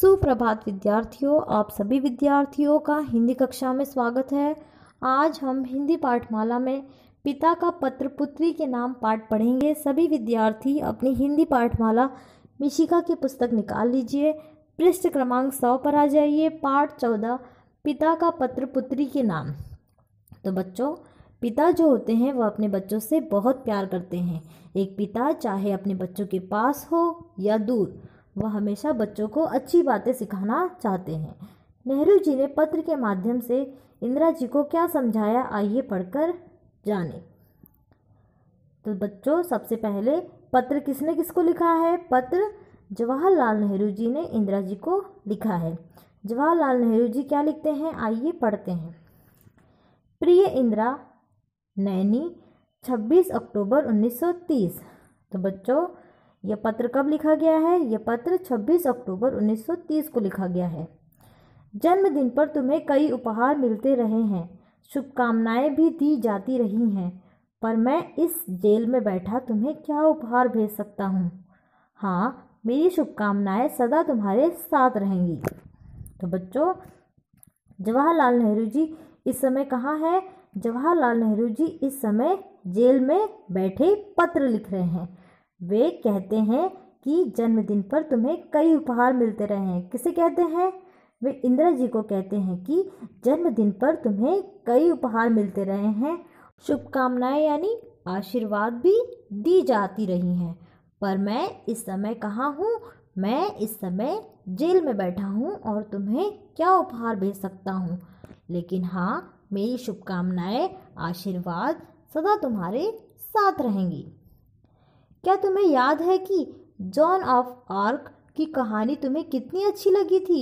सुप्रभात विद्यार्थियों आप सभी विद्यार्थियों का हिंदी कक्षा में स्वागत है आज हम हिंदी पाठमाला में पिता का पत्र पुत्री के नाम पाठ पढ़ेंगे सभी विद्यार्थी अपनी हिंदी पाठमाला मिशिका की पुस्तक निकाल लीजिए पृष्ठ क्रमांक सौ पर आ जाइए पाठ चौदह पिता का पत्र पुत्री के नाम तो बच्चों पिता जो होते हैं वह अपने बच्चों से बहुत प्यार करते हैं एक पिता चाहे अपने बच्चों के पास हो या दूर वह हमेशा बच्चों को अच्छी बातें सिखाना चाहते हैं नेहरू जी ने पत्र के माध्यम से इंदिरा जी को क्या समझाया आइए पढ़कर जाने तो बच्चों सबसे पहले पत्र किसने किसको लिखा है पत्र जवाहरलाल नेहरू जी ने इंदिरा जी को लिखा है जवाहरलाल नेहरू जी क्या लिखते हैं आइए पढ़ते हैं प्रिय इंदिरा नैनी 26 अक्टूबर 1930 तो बच्चों यह पत्र कब लिखा गया है यह पत्र 26 अक्टूबर 1930 को लिखा गया है जन्मदिन पर तुम्हें कई उपहार मिलते रहे हैं शुभकामनाएं भी दी जाती रही हैं पर मैं इस जेल में बैठा तुम्हें क्या उपहार भेज सकता हूँ हाँ मेरी शुभकामनाएं सदा तुम्हारे साथ रहेंगी तो बच्चों जवाहरलाल नेहरू जी इस समय कहाँ हैं जवाहरलाल नेहरू जी इस समय जेल में बैठे पत्र लिख रहे हैं वे कहते हैं कि जन्मदिन पर तुम्हें कई उपहार मिलते रहे हैं किसे कहते हैं वे इंद्र जी को कहते हैं कि जन्मदिन पर तुम्हें कई उपहार मिलते रहे हैं शुभकामनाएं यानी आशीर्वाद भी दी जाती रही हैं पर मैं इस समय कहाँ हूँ मैं इस समय जेल में बैठा हूँ और तुम्हें क्या उपहार भेज सकता हूँ लेकिन हाँ मेरी शुभकामनाएं आशीर्वाद सदा तुम्हारे साथ रहेंगी क्या तुम्हें याद है कि जॉन ऑफ आर्क की कहानी तुम्हें कितनी अच्छी लगी थी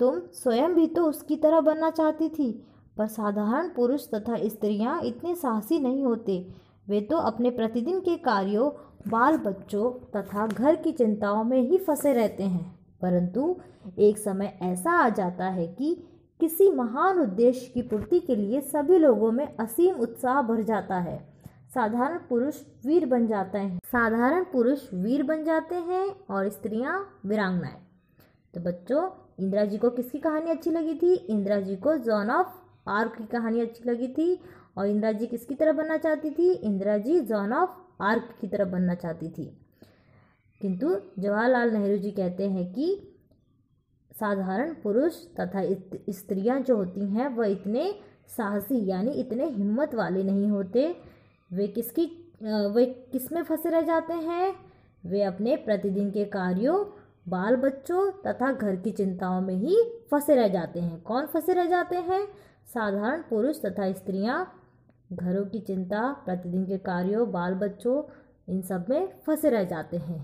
तुम स्वयं भी तो उसकी तरह बनना चाहती थी पर साधारण पुरुष तथा स्त्रियां इतने साहसी नहीं होते वे तो अपने प्रतिदिन के कार्यों बाल बच्चों तथा घर की चिंताओं में ही फंसे रहते हैं परंतु एक समय ऐसा आ जाता है कि किसी महान उद्देश्य की पूर्ति के लिए सभी लोगों में असीम उत्साह भर जाता है साधारण पुरुष वीर बन जाते हैं साधारण पुरुष वीर बन जाते हैं और स्त्रियां वीरांगनाएं तो बच्चों इंदिरा जी को किसकी कहानी अच्छी लगी थी इंदिरा जी को जॉन ऑफ आर्क की कहानी अच्छी लगी थी और इंदिरा जी किसकी तरह बनना चाहती थी Indira ji Joan of Arc की तरह बनना चाहती थी किंतु जवाहरलाल नेहरू जी कहते हैं कि साधारण पुरुष तथा स्त्रियां जो होती हैं वह इतने साहसी यानी इतने हिम्मत वाले नहीं होते वे किसकी वे किस में फंसे रह जाते हैं वे अपने प्रतिदिन के कार्यों बाल बच्चों तथा घर की चिंताओं में ही फंसे रह जाते हैं कौन फंसे रह जाते हैं साधारण पुरुष तथा स्त्रियां घरों की चिंता प्रतिदिन के कार्यों बाल बच्चों इन सब में फंसे रह जाते हैं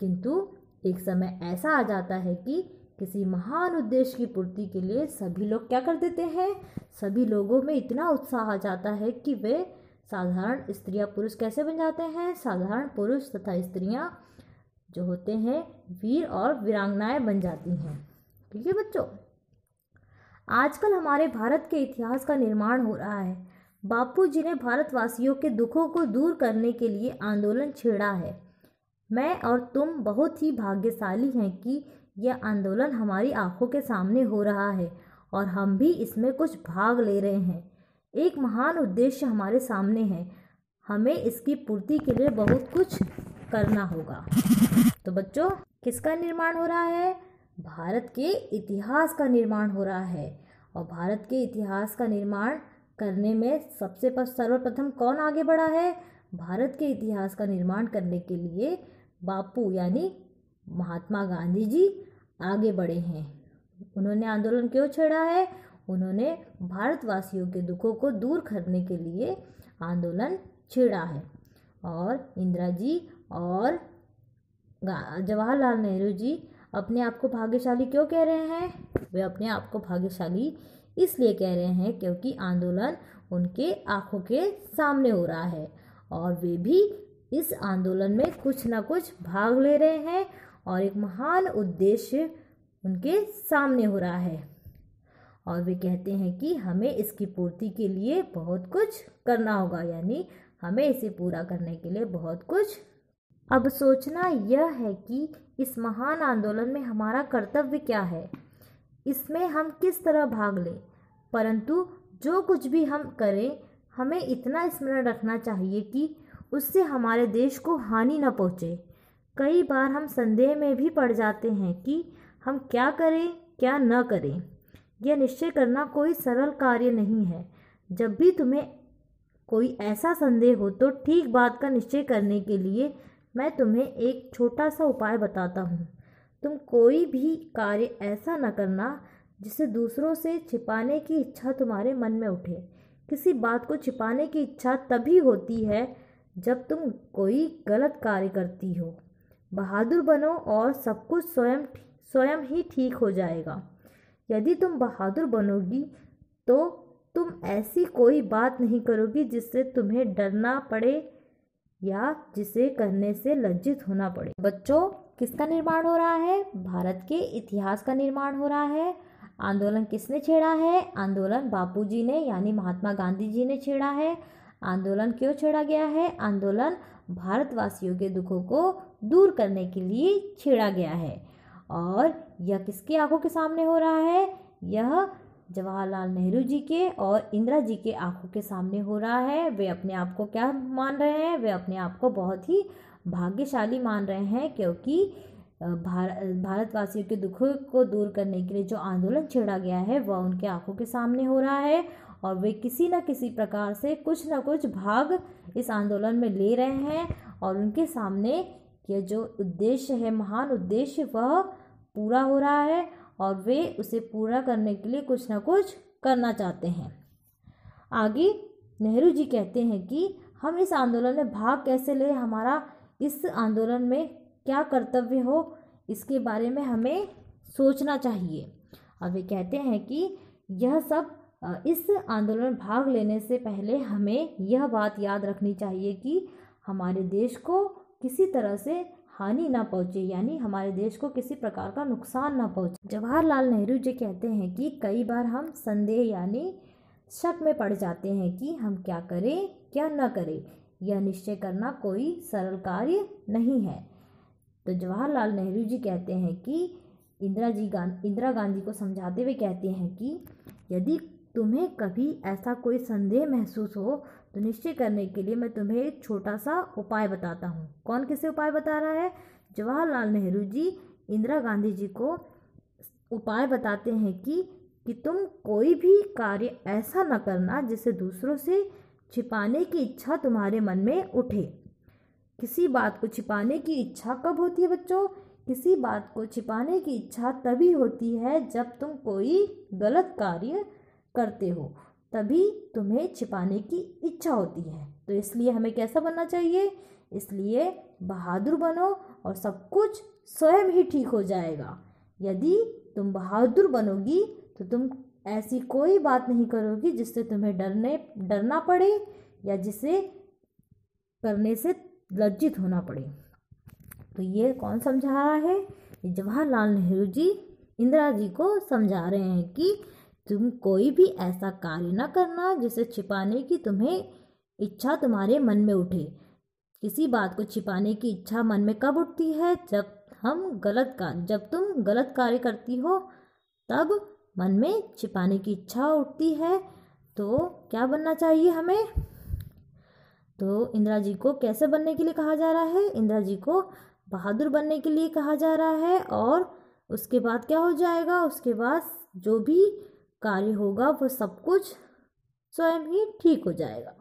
किंतु एक समय ऐसा आ जाता है कि किसी महान उद्देश्य की पूर्ति के लिए सभी लोग क्या कर देते हैं सभी लोगों में इतना उत्साह आ जाता है कि वे साधारण स्त्री या पुरुष कैसे बन जाते हैं साधारण पुरुष तथा स्त्रियाँ जो होते हैं वीर और वीरांगनाएं बन जाती हैं ठीक है बच्चों आजकल हमारे भारत के इतिहास का निर्माण हो रहा है बापू जी ने भारतवासियों के दुखों को दूर करने के लिए आंदोलन छेड़ा है मैं और तुम बहुत ही भाग्यशाली हैं कि यह आंदोलन हमारी आंखों के सामने हो रहा है और हम भी इसमें कुछ भाग ले रहे हैं एक महान उद्देश्य हमारे सामने है हमें इसकी पूर्ति के लिए बहुत कुछ करना होगा तो बच्चों किसका निर्माण हो रहा है भारत के इतिहास का निर्माण हो रहा है और भारत के इतिहास का निर्माण करने में सबसे सर्वप्रथम कौन आगे बढ़ा है भारत के इतिहास का निर्माण करने के लिए बापू यानी महात्मा गांधी जी आगे बढ़े हैं उन्होंने आंदोलन क्यों छेड़ा है उन्होंने भारतवासियों के दुखों को दूर करने के लिए आंदोलन छेड़ा है और इंदिरा जी और जवाहरलाल नेहरू जी अपने आप को भाग्यशाली क्यों कह रहे हैं वे अपने आप को भाग्यशाली इसलिए कह रहे हैं क्योंकि आंदोलन उनके आंखों के सामने हो रहा है और वे भी इस आंदोलन में कुछ ना कुछ भाग ले रहे हैं और एक महान उद्देश्य उनके सामने हो रहा है और वे कहते हैं कि हमें इसकी पूर्ति के लिए बहुत कुछ करना होगा यानी हमें इसे पूरा करने के लिए बहुत कुछ अब सोचना यह है कि इस महान आंदोलन में हमारा कर्तव्य क्या है इसमें हम किस तरह भाग लें परंतु जो कुछ भी हम करें हमें इतना स्मरण रखना चाहिए कि उससे हमारे देश को हानि न पहुँचे कई बार हम संदेह में भी पड़ जाते हैं कि हम क्या करें क्या न करें यह निश्चय करना कोई सरल कार्य नहीं है जब भी तुम्हें कोई ऐसा संदेह हो तो ठीक बात का निश्चय करने के लिए मैं तुम्हें एक छोटा सा उपाय बताता हूँ तुम कोई भी कार्य ऐसा न करना जिसे दूसरों से छिपाने की इच्छा तुम्हारे मन में उठे किसी बात को छिपाने की इच्छा तभी होती है जब तुम कोई गलत कार्य करती हो बहादुर बनो और सब कुछ स्वयं स्वयं ही ठीक हो जाएगा यदि तुम बहादुर बनोगी तो तुम ऐसी कोई बात नहीं करोगी जिससे तुम्हें डरना पड़े या जिसे करने से लज्जित होना पड़े बच्चों किसका निर्माण हो रहा है भारत के इतिहास का निर्माण हो रहा है आंदोलन किसने छेड़ा है आंदोलन बापूजी ने यानी महात्मा गांधी जी ने छेड़ा है आंदोलन क्यों छेड़ा गया है आंदोलन भारतवासियों के दुखों को दूर करने के लिए छेड़ा गया है और यह किसके आंखों के सामने हो रहा है यह जवाहरलाल नेहरू जी के और इंदिरा जी के आंखों के सामने हो रहा है वे अपने आप को क्या मान रहे हैं वे अपने आप को बहुत ही भाग्यशाली मान रहे हैं क्योंकि भारत भारतवासियों के दुखों को दूर करने के लिए जो आंदोलन छेड़ा गया है वह उनके आंखों के सामने हो रहा है और वे किसी न किसी प्रकार से कुछ न कुछ भाग इस आंदोलन में ले रहे हैं और उनके सामने कि जो उद्देश्य है महान उद्देश्य वह पूरा हो रहा है और वे उसे पूरा करने के लिए कुछ ना कुछ करना चाहते हैं आगे नेहरू जी कहते हैं कि हम इस आंदोलन में भाग कैसे ले हमारा इस आंदोलन में क्या कर्तव्य हो इसके बारे में हमें सोचना चाहिए और वे कहते हैं कि यह सब इस आंदोलन में भाग लेने से पहले हमें यह बात याद रखनी चाहिए कि हमारे देश को किसी तरह से हानि ना पहुंचे यानी हमारे देश को किसी प्रकार का नुकसान ना पहुंचे जवाहरलाल नेहरू जी कहते हैं कि कई बार हम संदेह यानी शक में पड़ जाते हैं कि हम क्या करें क्या न करें यह निश्चय करना कोई सरल कार्य नहीं है तो जवाहरलाल नेहरू जी कहते हैं कि इंदिरा जी गां इंदिरा गांधी को समझाते हुए कहते हैं कि यदि तुम्हें कभी ऐसा कोई संदेह महसूस हो तो निश्चय करने के लिए मैं तुम्हें एक छोटा सा उपाय बताता हूँ कौन किसे उपाय बता रहा है जवाहरलाल नेहरू जी इंदिरा गांधी जी को उपाय बताते हैं कि कि तुम कोई भी कार्य ऐसा न करना जिसे दूसरों से छिपाने की इच्छा तुम्हारे मन में उठे किसी बात को छिपाने की इच्छा कब होती है बच्चों किसी बात को छिपाने की इच्छा तभी होती है जब तुम कोई गलत कार्य करते हो तभी तुम्हें छिपाने की इच्छा होती है तो इसलिए हमें कैसा बनना चाहिए इसलिए बहादुर बनो और सब कुछ स्वयं ही ठीक हो जाएगा यदि तुम बहादुर बनोगी तो तुम ऐसी कोई बात नहीं करोगी जिससे तुम्हें डरने डरना पड़े या जिसे करने से लज्जित होना पड़े तो ये कौन समझा रहा है जवाहरलाल नेहरू जी इंदिरा जी को समझा रहे हैं कि तुम कोई भी ऐसा कार्य न करना जिसे छिपाने की तुम्हें इच्छा तुम्हारे मन में उठे किसी बात को छिपाने की इच्छा मन में कब उठती है जब हम गलत कार्य जब तुम गलत कार्य करती हो तब मन में छिपाने की इच्छा उठती है तो क्या बनना चाहिए हमें तो इंदिरा जी को कैसे बनने के लिए कहा जा रहा है इंदिरा जी को बहादुर बनने के लिए कहा जा रहा है और उसके बाद क्या हो जाएगा उसके बाद जो भी कार्य होगा वो सब कुछ स्वयं ही ठीक हो जाएगा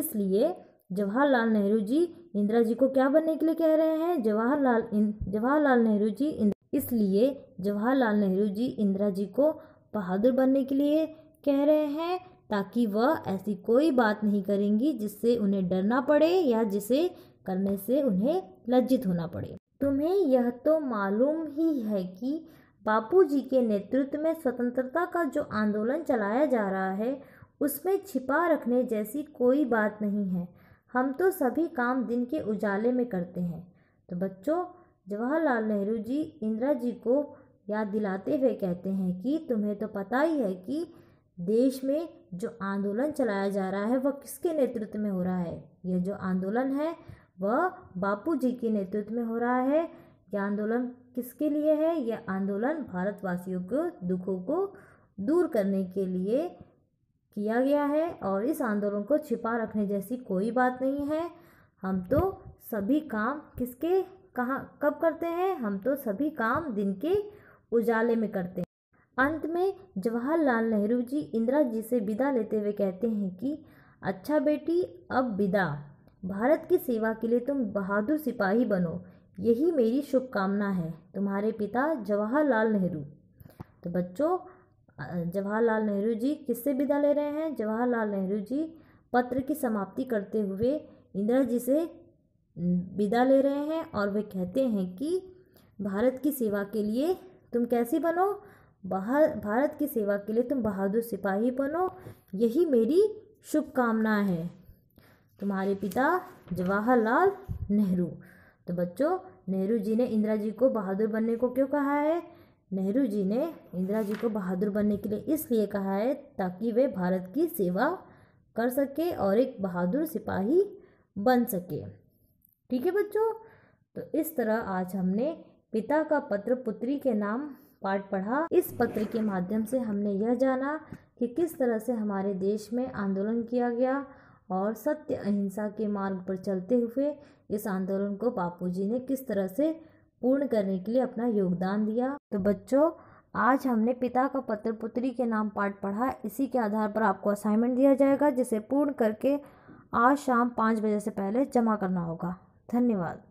इसलिए जवाहरलाल नेहरू जी इंदिरा जी को क्या बनने के लिए कह रहे हैं जवाहरलाल जवाहरलाल नेहरू जी इसलिए जवाहरलाल नेहरू जी इंदिरा जी को बहादुर बनने के लिए कह रहे हैं ताकि वह ऐसी कोई बात नहीं करेंगी जिससे उन्हें डरना पड़े या जिसे करने से उन्हें लज्जित होना पड़े तुम्हें यह तो मालूम ही है कि बापूजी के नेतृत्व में स्वतंत्रता का जो आंदोलन चलाया जा रहा है उसमें छिपा रखने जैसी कोई बात नहीं है हम तो सभी काम दिन के उजाले में करते हैं तो बच्चों जवाहरलाल नेहरू जी इंदिरा जी को याद दिलाते हुए कहते हैं कि तुम्हें तो पता ही है कि देश में जो आंदोलन चलाया जा रहा है वह किसके नेतृत्व में हो रहा है यह जो आंदोलन है वह बापू जी के नेतृत्व में हो रहा है यह आंदोलन किसके लिए है यह आंदोलन भारतवासियों के दुखों को दूर करने के लिए किया गया है और इस आंदोलन को छिपा रखने जैसी कोई बात नहीं है हम तो सभी काम किसके कहाँ कब करते हैं हम तो सभी काम दिन के उजाले में करते हैं अंत में जवाहरलाल नेहरू जी इंदिरा जी से विदा लेते हुए कहते हैं कि अच्छा बेटी अब विदा भारत की सेवा के लिए तुम बहादुर सिपाही बनो यही मेरी शुभकामना है तुम्हारे पिता जवाहरलाल नेहरू तो बच्चों जवाहरलाल नेहरू जी किससे विदा ले रहे हैं जवाहरलाल नेहरू जी पत्र की समाप्ति करते हुए इंदिरा जी से विदा ले रहे हैं और वे कहते हैं कि भारत की सेवा के लिए तुम कैसी बनो भारत की सेवा के लिए तुम बहादुर सिपाही बनो यही मेरी शुभकामना है तुम्हारे पिता जवाहरलाल नेहरू तो बच्चों नेहरू जी ने इंदिरा जी को बहादुर बनने को क्यों कहा है नेहरू जी ने इंदिरा जी को बहादुर बनने के लिए इसलिए कहा है ताकि वे भारत की सेवा कर सके और एक बहादुर सिपाही बन सके ठीक है बच्चों तो इस तरह आज हमने पिता का पत्र पुत्री के नाम पाठ पढ़ा इस पत्र के माध्यम से हमने यह जाना कि किस तरह से हमारे देश में आंदोलन किया गया और सत्य अहिंसा के मार्ग पर चलते हुए इस आंदोलन को बापूजी ने किस तरह से पूर्ण करने के लिए अपना योगदान दिया तो बच्चों आज हमने पिता का पत्र पुत्री के नाम पाठ पढ़ा इसी के आधार पर आपको असाइनमेंट दिया जाएगा जिसे पूर्ण करके आज शाम पाँच बजे से पहले जमा करना होगा धन्यवाद